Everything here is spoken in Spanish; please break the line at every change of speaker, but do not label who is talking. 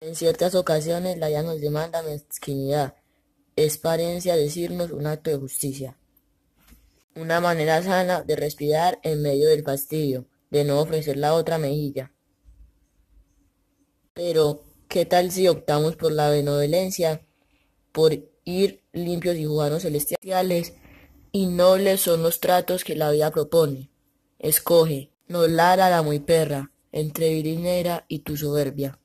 En ciertas ocasiones la vida nos demanda mezquinidad, es parencia decirnos un acto de justicia. Una manera sana de respirar en medio del fastidio, de no ofrecer la otra mejilla. Pero, ¿qué tal si optamos por la benevolencia, por ir limpios y juganos celestiales? Y nobles son los tratos que la vida propone. Escoge, no a la muy perra, entre virinera y tu soberbia.